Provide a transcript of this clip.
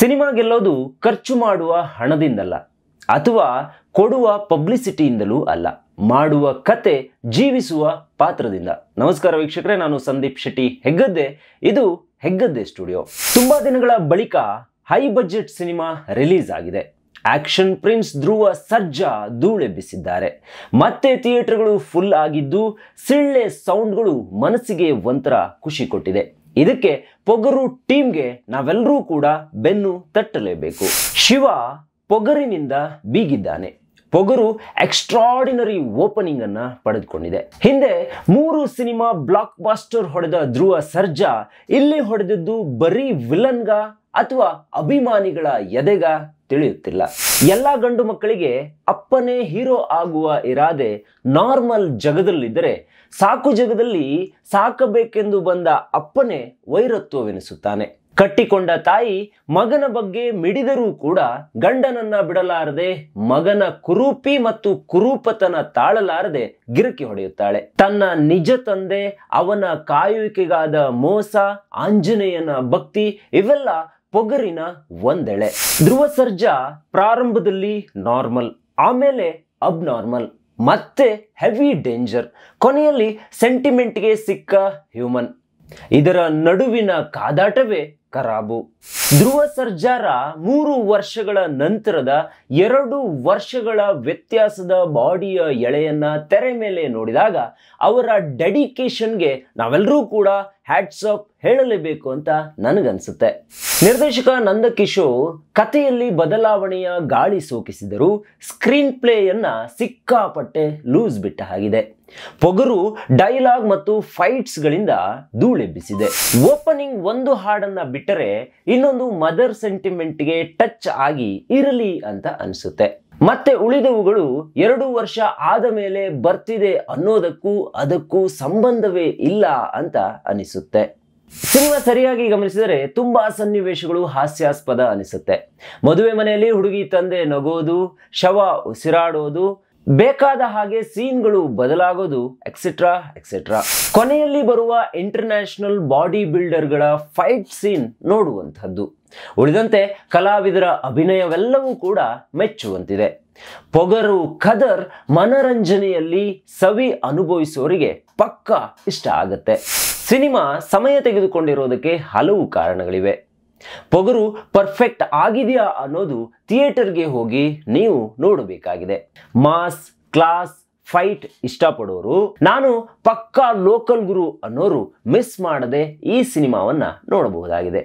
cinema ಗೆಲ್ಲೋದು ಖರ್ಚು ಮಾಡುವ ಹಣದಿಂದಲ್ಲ ಅಥವಾ ಕೊಡುವ ಪಬ್ಲಿಸಿಟಿಯಿಂದಲೂ ಅಲ್ಲ ಮಾಡುವ ಕತೆ ಜೀವಿಸುವ ಪಾತ್ರದಿಂದ ನಮಸ್ಕಾರ ವೀಕ್ಷಕರೇ ನಾನು ಸಂದೀಪ್ ಶೆಟ್ಟಿ ಹೆಗ್ಗದ್ದೆ ಇದು ಹೆಗ್ಗದ್ದೆ ಸ್ಟುಡಿಯೋ ತುಂಬಾ ದಿನಗಳ ಬಳಿಕ ಹೈ ಬಜೆಟ್ ಸಿನಿಮಾ ರಿಲೀಸ್ ಆಗಿದೆ ಆಕ್ಷನ್ ಪ್ರಿನ್ಸ್ ಧ್ರುವ ಸರ್ಜಾ ಧೂಳೆಬ್ಬಿಸಿದ್ದಾರೆ ಮತ್ತೆ ಥಿಯೇಟರ್ಗಳು ಫುಲ್ ಆಗಿದ್ದು ಸಿಳ್ಳೆ ಸೌಂಡ್ಗಳು ಮನಸ್ಸಿಗೆ ಒಂಥರ ಖುಷಿ ಕೊಟ್ಟಿದೆ ಇದಕ್ಕೆ ಪೊಗರು ಟೀಮ್ಗೆ ನಾವೆಲ್ಲರೂ ಕೂಡ ಬೆನ್ನು ತಟ್ಟಲೇಬೇಕು ಶಿವ ಪೊಗರಿನಿಂದ ಬೀಗಿದ್ದಾನೆ ಪೊಗರು ಎಕ್ಸ್ಟ್ರಾರ್ಡಿನರಿ ಓಪನಿಂಗ್ ಅನ್ನ ಪಡೆದುಕೊಂಡಿದೆ ಹಿಂದೆ ಮೂರು ಸಿನಿಮಾ ಬ್ಲಾಕ್ ಬಾಸ್ಟರ್ ಹೊಡೆದ ಧ್ರುವ ಸರ್ಜಾ ಇಲ್ಲಿ ಹೊಡೆದಿದ್ದು ಬರೀ ವಿಲನ್ಗ ಅಥವಾ ಅಭಿಮಾನಿಗಳ ಎದೆಗ ತಿಳಿಯುತ್ತಿಲ್ಲ ಎಲ್ಲ ಗಂಡು ಮಕ್ಕಳಿಗೆ ಅಪ್ಪನೇ ಹೀರೋ ಆಗುವ ಇರಾದೆ ನಾರ್ಮಲ್ ಜಗದಲ್ಲಿದ್ದರೆ ಸಾಕು ಜಗದಲ್ಲಿ ಸಾಕಬೇಕೆಂದು ಬಂದ ಅಪ್ಪನೇ ವೈರತ್ವವೆನಿಸುತ್ತಾನೆ ಕಟ್ಟಿಕೊಂಡ ತಾಯಿ ಮಗನ ಬಗ್ಗೆ ಮಿಡಿದರೂ ಕೂಡ ಗಂಡನನ್ನ ಬಿಡಲಾರದೆ ಮಗನ ಕುರೂಪಿ ಮತ್ತು ಕುರೂಪತನ ತಾಳಲಾರದೆ ಗಿರಕಿ ಹೊಡೆಯುತ್ತಾಳೆ ತನ್ನ ನಿಜ ತಂದೆ ಅವನ ಕಾಯುವಿಕೆಗಾದ ಮೋಸ ಆಂಜನೇಯನ ಭಕ್ತಿ ಇವೆಲ್ಲ ಪೊಗರಿನ ಒಂದೆಳೆ ಧ್ರುವ ಸರ್ಜಾ ಪ್ರಾರಂಭದಲ್ಲಿ ನಾರ್ಮಲ್ ಆಮೇಲೆ ಅಬ್ನಾರ್ಮಲ್ ಮತ್ತೆ ಹೆವಿ ಡೇಂಜರ್ ಕೊನೆಯಲ್ಲಿ ಸೆಂಟಿಮೆಂಟ್ಗೆ ಸಿಕ್ಕ ಹ್ಯೂಮನ್ ಇದರ ನಡುವಿನ ಕಾದಾಟವೇ ಖರಾಬು ಧ್ರುವ ಸರ್ಜಾರ ಮೂರು ವರ್ಷಗಳ ನಂತರದ ಎರಡು ವರ್ಷಗಳ ವ್ಯತ್ಯಾಸದ ಬಾಡಿಯ ಎಳೆಯನ್ನ ತೆರೆ ಮೇಲೆ ನೋಡಿದಾಗ ಅವರ ಡೆಡಿಕೇಶನ್ಗೆ ನಾವೆಲ್ಲರೂ ಕೂಡ ಹ್ಯಾಟ್ಸ್ ಆಫ್ ಹೇಳಲೇಬೇಕು ಅಂತ ನನಗನ್ಸುತ್ತೆ ನಿರ್ದೇಶಕ ನಂದಕಿಶೋ ಕಥೆಯಲ್ಲಿ ಬದಲಾವಣೆಯ ಗಾಳಿ ಸೋಕಿಸಿದರು ಸ್ಕ್ರೀನ್ ಪ್ಲೇಯನ್ನ ಸಿಕ್ಕಾಪಟ್ಟೆ ಲೂಸ್ ಬಿಟ್ಟ ಹಾಗಿದೆ ಪೊಗರು ಡೈಲಾಗ್ ಮತ್ತು ಫೈಟ್ಸ್ ಗಳಿಂದ ಧೂಳೆಬ್ಬಿಸಿದೆ ಓಪನಿಂಗ್ ಒಂದು ಹಾಡನ್ನ ಬಿಟ್ಟರೆ ಇನ್ನೊಂದು ಮದರ್ ಸೆಂಟಿಮೆಂಟ್ಗೆ ಟಚ್ ಆಗಿ ಇರಲಿ ಅಂತ ಅನಿಸುತ್ತೆ ಮತ್ತೆ ಉಳಿದವುಗಳು ಎರಡು ವರ್ಷ ಆದ ಮೇಲೆ ಬರ್ತಿದೆ ಅನ್ನೋದಕ್ಕೂ ಅದಕ್ಕೂ ಸಂಬಂಧವೇ ಇಲ್ಲ ಅಂತ ಅನಿಸುತ್ತೆ ಸಿನಿಮಾ ಸರಿಯಾಗಿ ಗಮನಿಸಿದರೆ ತುಂಬಾ ಸನ್ನಿವೇಶಗಳು ಹಾಸ್ಯಾಸ್ಪದ ಅನಿಸುತ್ತೆ ಮದುವೆ ಮನೆಯಲ್ಲಿ ಹುಡುಗಿ ತಂದೆ ನಗೋದು ಶವ ಉಸಿರಾಡೋದು ಬೇಕಾದ ಹಾಗೆ ಸೀನ್ಗಳು ಬದಲಾಗೋದು ಎಕ್ಸೆಟ್ರಾ ಎಕ್ಸೆಟ್ರಾ ಕೊನೆಯಲ್ಲಿ ಬರುವ ಇಂಟರ್ನ್ಯಾಷನಲ್ ಬಾಡಿ ಬಿಲ್ಡರ್ಗಳ ಫೈಟ್ ಸೀನ್ ನೋಡುವಂಥದ್ದು ಉಳಿದಂತೆ ಕಲಾವಿದರ ಅಭಿನಯವೆಲ್ಲವೂ ಕೂಡ ಮೆಚ್ಚುವಂತಿದೆ ಪೊಗರು ಕದರ್ ಮನರಂಜನೆಯಲ್ಲಿ ಸವಿ ಅನುಭವಿಸುವವರಿಗೆ ಪಕ್ಕಾ ಇಷ್ಟ ಆಗತ್ತೆ ಸಿನಿಮಾ ಸಮಯ ತೆಗೆದುಕೊಂಡಿರೋದಕ್ಕೆ ಹಲವು ಕಾರಣಗಳಿವೆ ಪೊಗರು ಪರ್ಫೆಕ್ಟ್ ಆಗಿದೆಯಾ ಅನ್ನೋದು ಥಿಯೇಟರ್ಗೆ ಹೋಗಿ ನೀವು ನೋಡಬೇಕಾಗಿದೆ ಮಾಸ್ ಕ್ಲಾಸ್ ಫೈಟ್ ಇಷ್ಟಪಡೋರು ನಾನು ಪಕ್ಕಾ ಲೋಕಲ್ ಗುರು ಅನ್ನೋರು ಮಿಸ್ ಮಾಡದೆ ಈ ಸಿನಿಮಾವನ್ನ ನೋಡಬಹುದಾಗಿದೆ